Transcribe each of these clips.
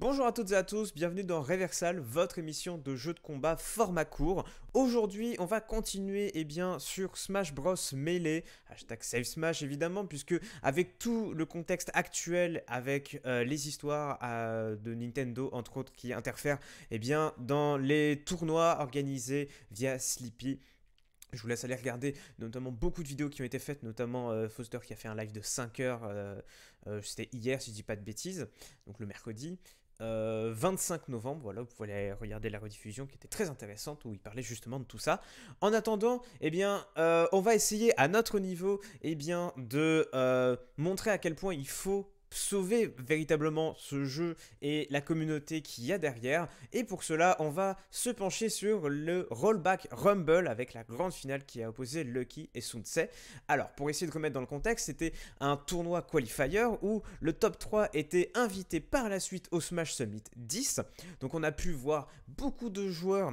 Bonjour à toutes et à tous, bienvenue dans Reversal, votre émission de jeu de combat format court. Aujourd'hui, on va continuer eh bien, sur Smash Bros Melee, hashtag Save Smash évidemment, puisque avec tout le contexte actuel, avec euh, les histoires euh, de Nintendo, entre autres, qui interfèrent eh bien, dans les tournois organisés via Sleepy, je vous laisse aller regarder notamment beaucoup de vidéos qui ont été faites, notamment euh, Foster qui a fait un live de 5 heures, c'était hier si je dis pas de bêtises, donc le mercredi. 25 euh, novembre, voilà, vous pouvez aller regarder la rediffusion qui était très intéressante où il parlait justement de tout ça. En attendant, eh bien, euh, on va essayer à notre niveau, eh bien, de euh, montrer à quel point il faut sauver véritablement ce jeu et la communauté qu'il y a derrière. Et pour cela, on va se pencher sur le Rollback Rumble avec la grande finale qui a opposé Lucky et Tse. Alors, pour essayer de remettre dans le contexte, c'était un tournoi qualifier où le top 3 était invité par la suite au Smash Summit 10. Donc on a pu voir beaucoup de joueurs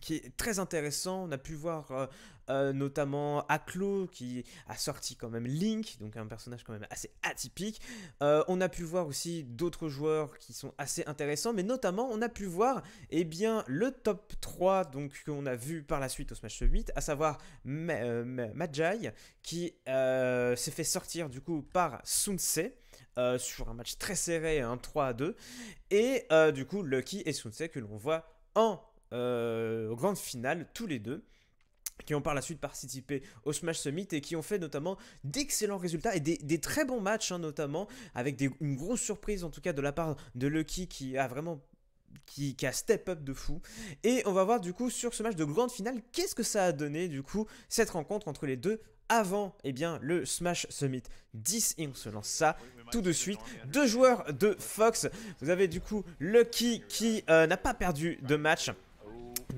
qui est très intéressant. On a pu voir euh, euh, notamment Aklo qui a sorti quand même Link, donc un personnage quand même assez atypique. Euh, on a pu voir aussi d'autres joueurs qui sont assez intéressants, mais notamment on a pu voir eh bien, le top 3 donc qu'on a vu par la suite au Smash 8 à savoir euh, Majai qui s'est fait sortir du coup par Sunsei. sur un match très serré, un hein, 3 à 2. Et du coup, Lucky et Sunsei que l'on voit en grande finale tous les deux qui ont par la suite participé au Smash Summit et qui ont fait notamment d'excellents résultats et des, très bons matchs hein, notamment avec une grosse surprise en tout cas de la part de Lucky qui a vraiment qui, a step up de fou. Et on va voir du coup sur ce match de grande finale, qu'est-ce que ça a donné du coup cette rencontre entre les deux avant eh bien, le Smash Summit 10 et on se lance ça tout de suite. Deux joueurs de Fox, vous avez du coup Lucky qui euh, n'a pas perdu de match.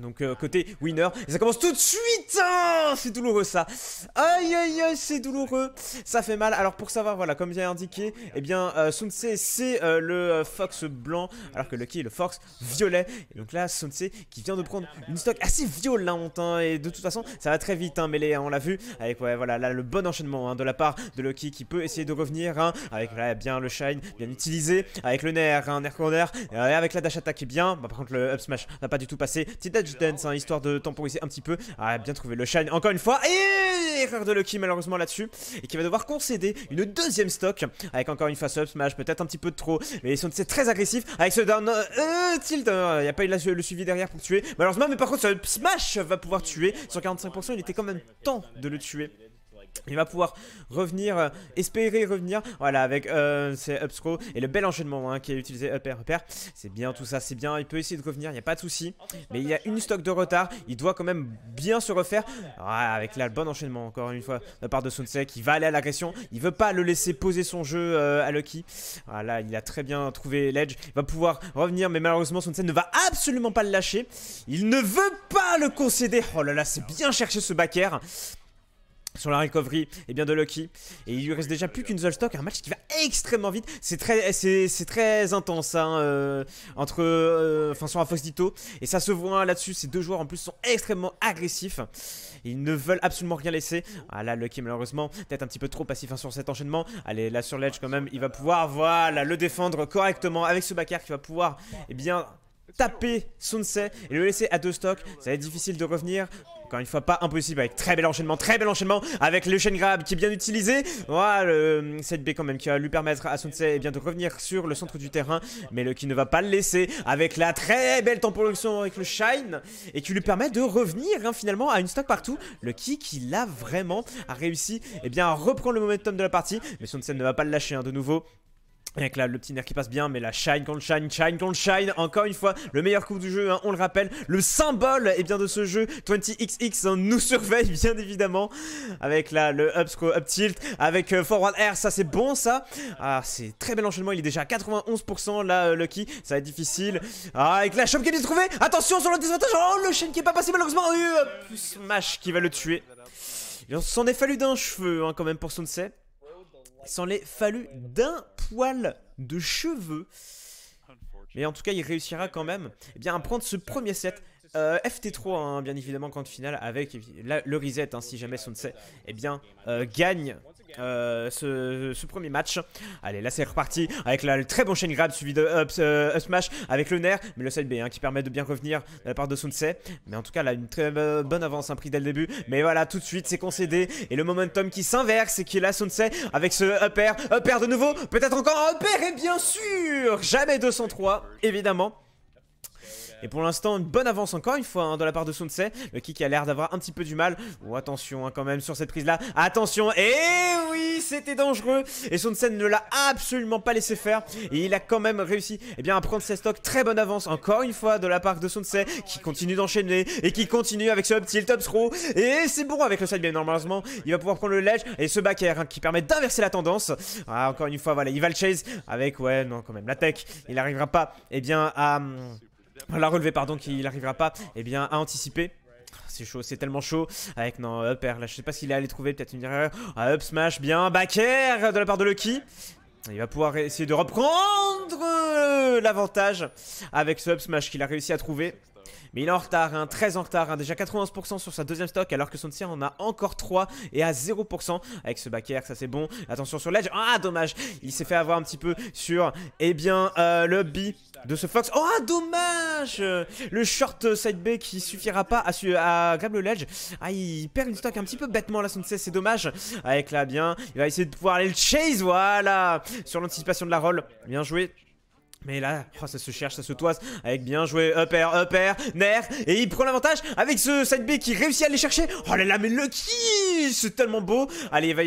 Donc euh, côté winner, et ça commence tout de suite hein. C'est douloureux ça Aïe aïe aïe, c'est douloureux Ça fait mal, alors pour savoir, voilà, comme j'ai indiqué, eh bien, euh, c'est euh, le euh, Fox blanc, alors que Lucky est le Fox violet. donc là, Sunse qui vient de prendre une stock assez violente, hein. et de toute façon, ça va très vite, hein, mêlée, hein, on l'a vu, avec, ouais, voilà, là, le bon enchaînement de la part de Lucky qui peut essayer de revenir, avec, là, bien le Shine, bien utilisé, avec le nerf, un nerf corner, et avec la dash attack qui est bien, bah, par contre, le up smash n'a pas du tout passé. Just Dance, hein, histoire de temporiser un petit peu. Ah, bien trouvé le Shine, encore une fois. Et erreur de Lucky, malheureusement, là-dessus. Et qui va devoir concéder une deuxième stock. Avec encore une face up smash, peut-être un petit peu de trop. Mais ils sont très agressif Avec ce down euh, tilt, il n'y a pas eu le suivi derrière pour tuer. Malheureusement, mais par contre, ce smash va pouvoir tuer. Sur 45%, il était quand même temps de le tuer. Il va pouvoir revenir, euh, espérer revenir, voilà, avec euh, ses et le bel enchaînement hein, qui a utilisé up euh, air, C'est bien tout ça, c'est bien, il peut essayer de revenir, il n'y a pas de souci. Mais il y a une stock de retard, il doit quand même bien se refaire. Ah, avec là, le bon enchaînement, encore une fois, de la part de Sunsei qui va aller à l'agression. Il veut pas le laisser poser son jeu à Lucky. Voilà, ah, il a très bien trouvé l'edge, il va pouvoir revenir, mais malheureusement, Sunsei ne va absolument pas le lâcher. Il ne veut pas le concéder. Oh là là, c'est bien chercher ce backer sur la recovery et eh bien de Lucky et il lui reste déjà plus qu'une seule stock un match qui va extrêmement vite c'est très très intense hein, euh, entre enfin sur un Fox Dito et ça se voit là-dessus ces deux joueurs en plus sont extrêmement agressifs ils ne veulent absolument rien laisser ah là Lucky malheureusement peut-être un petit peu trop passif hein, sur cet enchaînement allez là sur l'edge quand même il va pouvoir voilà le défendre correctement avec ce backer qui va pouvoir et eh bien taper Sunset et le laisser à deux stocks ça va être difficile de revenir encore une fois, pas impossible avec très bel enchaînement, très bel enchaînement avec le chain grab qui est bien utilisé. Voilà, euh, cette B quand même qui va lui permettre à Sunse et eh de revenir sur le centre du terrain, mais le qui ne va pas le laisser avec la très belle temporisation avec le shine et qui lui permet de revenir hein, finalement à une stock partout. Le qui qui l'a vraiment a réussi et eh bien à reprendre le momentum de la partie, mais Sunse ne va pas le lâcher hein, de nouveau. Avec là, le petit nerf qui passe bien, mais la shine contre shine, shine contre shine, encore une fois, le meilleur coup du jeu, hein, on le rappelle, le symbole eh bien, de ce jeu, 20XX hein, nous surveille bien évidemment, avec là le up, up tilt, avec euh, forward air, ça c'est bon ça, ah c'est très bel enchaînement, il est déjà à 91% là euh, Lucky, ça va être difficile, ah avec la chope qui est trouvé, attention sur le désavantage, oh le chaîne qui est pas passé malheureusement, euh, smash qui va le tuer, il s'en est fallu d'un cheveu hein, quand même pour Sunset s'en est fallu d'un poil de cheveux. Mais en tout cas, il réussira quand même eh bien, à prendre ce premier set euh, FT3, hein, bien évidemment, quand final avec le reset, hein, si jamais Sunsei eh bien, euh, gagne euh, ce, premier match. Allez, là c'est reparti avec la, le très bon chain grab suivi de up, smash avec le nerf, mais le side B hein, qui permet de bien revenir de la part de Sunsei. Mais en tout cas, là une très bonne avance un prix dès le début. Mais voilà, tout de suite c'est concédé et le momentum qui s'inverse et qui est là Sunsei avec ce upper air, de nouveau, peut-être encore un up et bien sûr, jamais 203 évidemment. Et pour l'instant, une bonne avance encore une fois hein, de la part de Sunsei. Le kick a l'air d'avoir un petit peu du mal. Oh, attention hein, quand même sur cette prise là. Attention. Et oui, c'était dangereux. Et Sunsei ne l'a absolument pas laissé faire. Et il a quand même réussi eh bien, à prendre ses stocks. Très bonne avance encore une fois de la part de Sunsei qui continue d'enchaîner et qui continue avec ce petit top throw. Et c'est bon avec le side bien normalement. Il va pouvoir prendre le ledge et ce back air hein, qui permet d'inverser la tendance. Ah, encore une fois, voilà, il va le chase avec, ouais, non, quand même, la tech. Il n'arrivera pas, eh bien, à. Hum, la relever pardon, qu'il n'arrivera pas, eh bien, à anticiper. C'est chaud, c'est tellement chaud. Avec non, up air, là, je sais pas s'il est allé trouver, peut-être une erreur. Ah, up smash, bien, back de la part de Lucky. Il va pouvoir essayer de reprendre euh, l'avantage avec ce up smash qu'il a réussi à trouver. Mais il est en retard, hein, très en retard, hein. déjà 91% sur sa deuxième stock alors que son en a encore 3 et à 0% avec ce back air, ça c'est bon. Attention sur l'edge. Ah dommage, il s'est fait avoir un petit peu sur eh bien euh, le B de ce Fox. Oh dommage Le short side B qui suffira pas à, à grab le ledge. Ah il perd une stock un petit peu bêtement là son c'est dommage. Avec ah, là bien, il va essayer de pouvoir aller le chase, voilà Sur l'anticipation de la roll, bien joué mais là, oh, ça se cherche, ça se toise, avec bien joué, upper, upper, nerf, et il prend l'avantage avec ce side B qui réussit à les chercher. Oh là là, mais Lucky, c'est tellement beau. Allez, va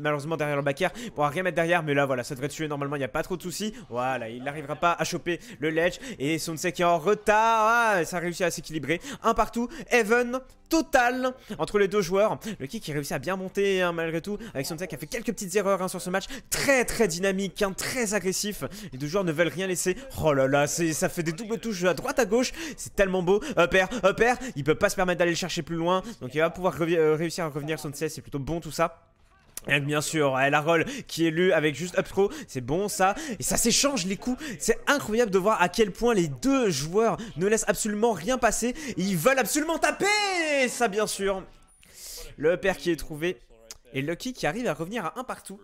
malheureusement derrière le backer, il pourra rien mettre derrière, mais là voilà, ça devrait tuer normalement, il n'y a pas trop de soucis. Voilà, il n'arrivera pas à choper le ledge, et Sunset qui est en retard, ah, ça réussi à s'équilibrer. Un partout, Even, total, entre les deux joueurs. Lucky qui réussit à bien monter hein, malgré tout, avec Sonsei qui a fait quelques petites erreurs hein, sur ce match, très très dynamique, hein, très agressif. Les deux joueurs ne veulent rien Oh là là, ça fait des doubles touches à droite à gauche. C'est tellement beau. Upper, euh, euh, upper. Il peut pas se permettre d'aller le chercher plus loin. Donc il va pouvoir euh, réussir à revenir sur CS. C'est plutôt bon tout ça. Et bien sûr, la roll qui est lue avec juste up throw, c'est bon ça. Et ça s'échange les coups. C'est incroyable de voir à quel point les deux joueurs ne laissent absolument rien passer. ils veulent absolument taper ça bien sûr. Le père qui est trouvé. Et Lucky qui arrive à revenir à un partout.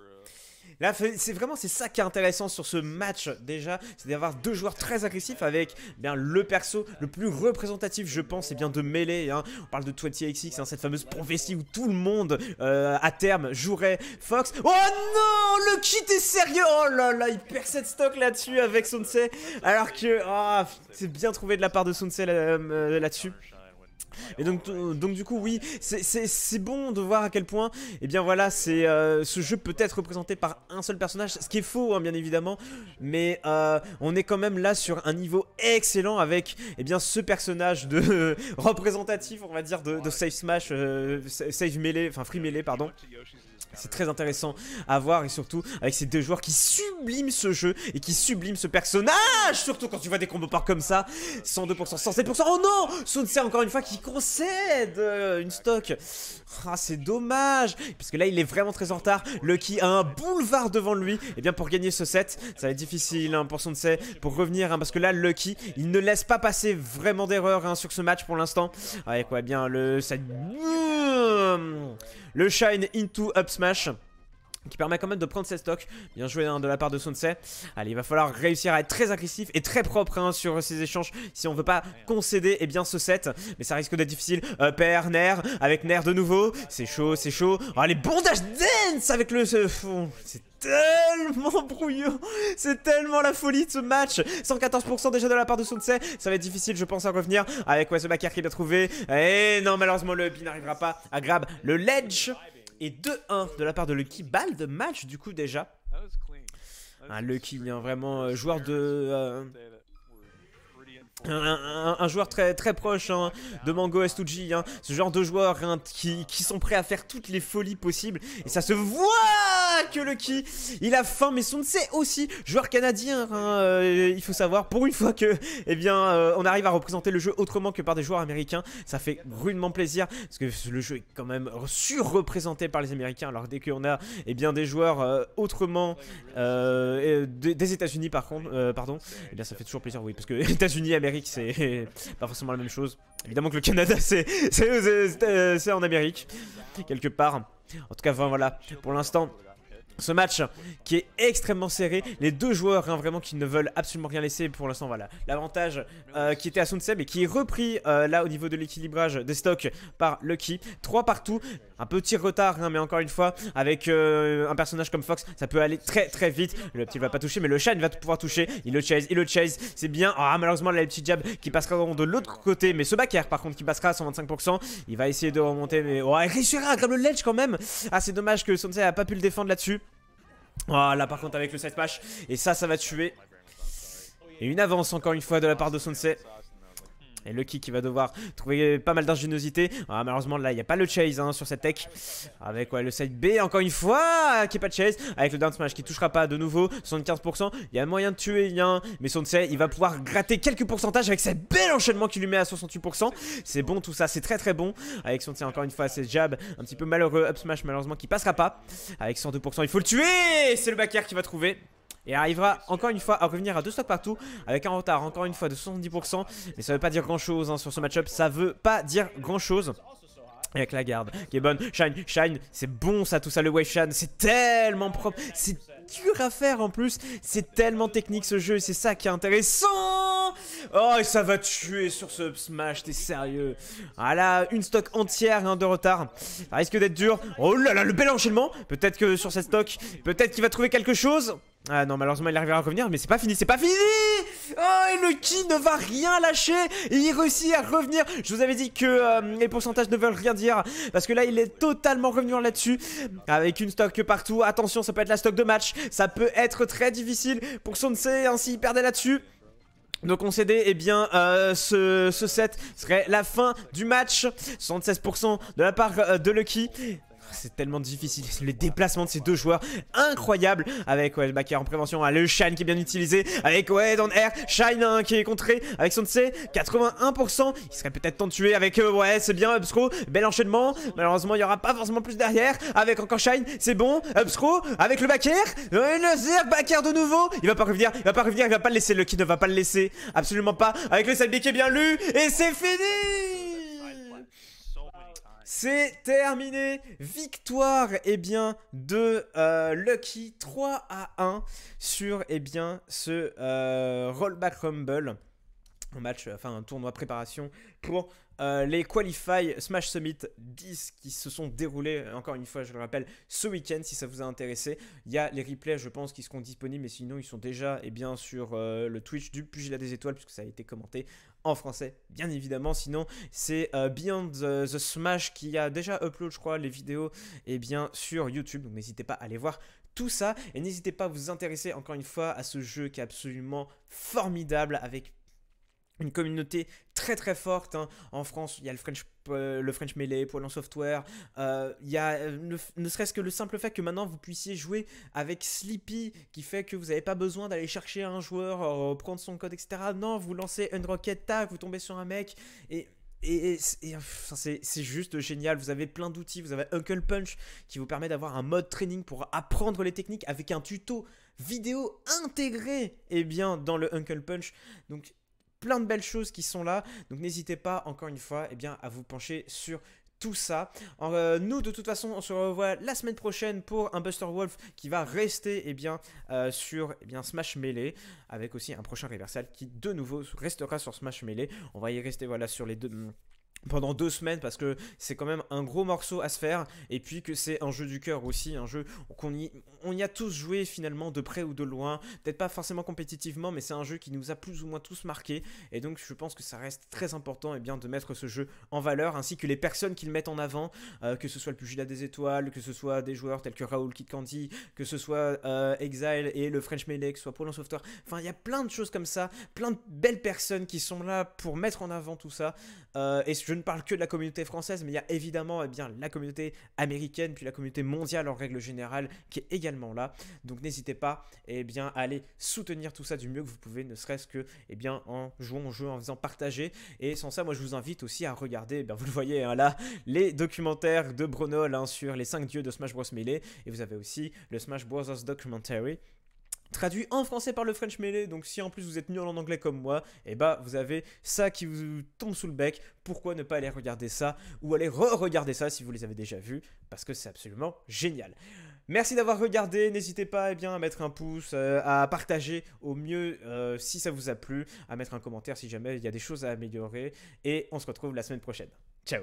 Là, c'est vraiment c'est ça qui est intéressant sur ce match déjà, c'est d'avoir deux joueurs très agressifs avec eh bien le perso le plus représentatif, je pense, et bien de Melee, hein. On parle de 20XX, hein, cette fameuse prophétie où tout le monde euh, à terme jouerait Fox. Oh non, le kit est sérieux. Oh là là, il perd cette stock là-dessus avec Sunse alors que ah, c'est bien trouvé de la part de Sunse là euh, dessus et donc, donc du coup, oui, c'est bon de voir à quel point, eh bien voilà, euh, ce jeu peut être représenté par un seul personnage, ce qui est faux, hein, bien évidemment, mais euh, on est quand même là sur un niveau excellent avec, eh bien, ce personnage de représentatif, on va dire, de, de Save Smash, euh, Save Melee, enfin Free Melee, pardon. C'est très intéressant à voir et surtout avec ces deux joueurs qui subliment ce jeu et qui subliment ce personnage Surtout quand tu vois des combos par comme ça 102%, 107%, oh non Sunser encore une fois qui concède euh, une stock Ah c'est dommage Parce que là il est vraiment très en retard Lucky a un boulevard devant lui Et eh bien pour gagner ce set, ça va être difficile hein, pour sait Pour revenir, hein, parce que là Lucky il ne laisse pas passer vraiment d'erreur hein, sur ce match pour l'instant Ouais ah, quoi, eh bien le... set... Le Shine into Up Smash qui permet quand même de prendre ses stocks. Bien joué hein, de la part de Sunset. Allez, il va falloir réussir à être très agressif et très propre hein, sur ces échanges si on veut pas concéder eh bien, ce set. Mais ça risque d'être difficile. Up euh, nerf, avec nerf de nouveau. C'est chaud, c'est chaud. Allez, oh, les bondages dance avec le... C'est tellement brouillon C'est tellement la folie de ce match 114% déjà de la part de Tse. Ça va être difficile je pense à revenir Avec Wazubaker qui l'a trouvé Et non malheureusement le B n'arrivera pas à grab le ledge Et 2-1 de la part de Lucky Balle de match du coup déjà un ah, Lucky, hein, vraiment euh, joueur de... Euh, un, joueur très très proche hein, de Mango 2 hein, ce genre de joueurs hein, qui, sont prêts à faire toutes les folies possibles. Et ça se voit que le qui il a faim, mais son sait aussi, joueur canadien. Hein. Euh, il faut savoir, pour une fois que, eh bien, euh, on arrive à représenter le jeu autrement que par des joueurs américains, ça fait rudement plaisir parce que le jeu est quand même surreprésenté par les Américains. Alors dès qu'on a, eh bien, des joueurs euh, autrement des, des États-Unis, par contre, pardon, eh bien, ça fait toujours plaisir, oui, parce que États-Unis, Américains c'est pas forcément la même chose. Évidemment que le Canada, euh, c'est en Amérique, quelque part. En tout cas, voilà, pour l'instant, ce match qui est extrêmement serré. Les deux joueurs hein, vraiment qui ne veulent absolument rien laisser pour l'instant. Voilà l'avantage euh, qui était à Sunseb et qui est repris euh, là au niveau de l'équilibrage des stocks par Lucky. 3 partout. Un petit retard, hein, mais encore une fois, avec euh, un personnage comme Fox, ça peut aller très très vite. Le petit va pas toucher, mais le chat il va pouvoir toucher. Il le chase, il le chase. C'est bien. Ah, malheureusement, là, le petit jab qui passera de l'autre côté. Mais ce backer, par contre, qui passera à 125%, il va essayer de remonter. Mais oh, il réussira comme le ledge quand même. Ah, c'est dommage que Sensei a pas pu le défendre là-dessus. Ah, là, par contre, avec le side patch Et ça, ça va tuer. Et une avance encore une fois de la part de Sensei. Et Lucky qui va devoir trouver pas mal d'ingéniosité. Ah, malheureusement, là, il n'y a pas le chase hein, sur cette tech. Avec le side B, encore une fois, qui n'est pas de chase. Avec le down smash qui touchera pas de nouveau. 75%. Il y a moyen de tuer un. Mais Son il va pouvoir gratter quelques pourcentages avec cette bel enchaînement qui lui met à 68%. C'est bon tout ça, c'est très très bon. Avec Son encore une fois, c'est jab. Un petit peu malheureux. Up smash, malheureusement, qui passera pas. Avec 102%, il faut le tuer. C'est le backer qui va trouver. Et arrivera encore une fois à revenir à deux stocks partout avec un retard encore une fois de 70%. Mais ça veut pas dire grand chose hein, sur ce match-up, ça veut pas dire grand chose. Avec la garde, qui est bonne. Shine, shine, c'est bon ça, tout ça, le wave shine. C'est tellement propre. C'est dur à faire en plus. C'est tellement technique ce jeu, c'est ça qui est intéressant. Oh, et ça va tuer sur ce smash, t'es sérieux. Ah une stock entière hein, de retard. Ça risque d'être dur. Oh là là, le bel enchaînement. Peut-être que sur cette stock, peut-être qu'il va trouver quelque chose. Ah non, malheureusement, il arrivera à revenir, mais c'est pas fini, c'est pas fini Oh, et le ne va rien lâcher. Et il réussit à revenir. Je vous avais dit que euh, les pourcentages ne veulent rien dire. Parce que là, il est totalement revenu là-dessus. Avec une stock partout. Attention, ça peut être la stock de match. Ça peut être très difficile pour Sonsei. Ainsi, il perdait là-dessus. Donc on cédait, et eh bien euh, ce, set serait la fin du match. 76% de la part euh, de Lucky. Ah, c'est tellement difficile. Les déplacements de ces deux joueurs, Incroyable Avec ouais, le en prévention, à hein, le shine qui est bien utilisé. Avec ouais, dans air, Shine hein, qui est contré. Avec son C, 81%. Il serait peut-être temps de tuer avec eux ouais, c'est bien Upscrow. Bel enchaînement. Malheureusement, il n'y aura pas forcément plus derrière. Avec encore Shine, c'est bon. Upscrow avec le backer air. de nouveau. Il va pas revenir, il va pas revenir, il va pas le laisser. Le qui ne va pas le laisser. Absolument pas. Avec le sablier qui est bien lu. Et c'est fini! C'est terminé Victoire, eh bien, de euh, Lucky 3 à 1 sur, eh bien, ce euh, Rollback Rumble. Un match, euh, enfin un tournoi préparation pour euh, les Qualify Smash Summit 10 qui se sont déroulés, euh, encore une fois, je le rappelle, ce week-end si ça vous a intéressé. Il y a les replays, je pense, qui seront disponibles, mais sinon, ils sont déjà et eh bien, sur euh, le Twitch du Pugilat des Étoiles, puisque ça a été commenté en français, bien évidemment. Sinon, c'est Beyond the, Smash qui a déjà upload, je crois, les vidéos eh bien, sur YouTube. Donc, n'hésitez pas à aller voir tout ça. Et n'hésitez pas à vous intéresser, encore une fois, à ce jeu qui est absolument formidable avec une communauté très très forte. Hein. En France, il y a le French, euh, le French Melee, pour en Software. Euh, il y a euh, ne, serait-ce que le simple fait que maintenant vous puissiez jouer avec Sleepy, qui fait que vous n'avez pas besoin d'aller chercher un joueur, prendre son code, etc. Non, vous lancez une roquette, tac, vous tombez sur un mec et et, c'est juste génial. Vous avez plein d'outils. Vous avez Uncle Punch qui vous permet d'avoir un mode training pour apprendre les techniques avec un tuto vidéo intégré et eh bien, dans le Uncle Punch. Donc plein de belles choses qui sont là. Donc n'hésitez pas, encore une fois, eh bien, à vous pencher sur tout ça. Euh, nous, de toute façon, on se revoit la semaine prochaine pour un Buster Wolf qui va rester eh bien, euh, sur eh bien, Smash Melee, avec aussi un prochain Reversal qui, de nouveau, restera sur Smash Melee. On va y rester voilà, sur les deux hmm, pendant deux semaines parce que c'est quand même un gros morceau à se faire et puis que c'est un jeu du cœur aussi, un jeu qu'on y, on y a tous joué finalement de près ou de loin, peut-être pas forcément compétitivement, mais c'est un jeu qui nous a plus ou moins tous marqué. Et donc je pense que ça reste très important et eh bien, de mettre ce jeu en valeur, ainsi que les personnes qui le mettent en avant, euh, que ce soit le Pugilat des Étoiles, que ce soit des joueurs tels que Raoul Kid que ce soit euh, Exile et le French Melee, que ce soit Poland Software. Enfin, il y a plein de choses comme ça, plein de belles personnes qui sont là pour mettre en avant tout ça. Euh, et je ne parle que de la communauté française, mais il y a évidemment eh bien, la communauté américaine, puis la communauté mondiale en règle générale, qui est également là. Donc n'hésitez pas et eh bien, à aller soutenir tout ça du mieux que vous pouvez, ne serait-ce que et eh bien, en jouant au jeu, en faisant partager. Et sans ça, moi je vous invite aussi à regarder, Ben vous le voyez hein, là, les documentaires de Bronol hein, sur les cinq dieux de Smash Bros Melee. Et vous avez aussi le Smash Bros Documentary traduit en français par le French Melee, donc si en plus vous êtes nul en anglais comme moi, et bah ben, vous avez ça qui vous tombe sous le bec, pourquoi ne pas aller regarder ça, ou aller re-regarder ça si vous les avez déjà vus, parce que c'est absolument génial. Merci d'avoir regardé. N'hésitez pas eh bien, à mettre un pouce, euh, à partager au mieux euh, si ça vous a plu, à mettre un commentaire si jamais il y a des choses à améliorer. Et on se retrouve la semaine prochaine. Ciao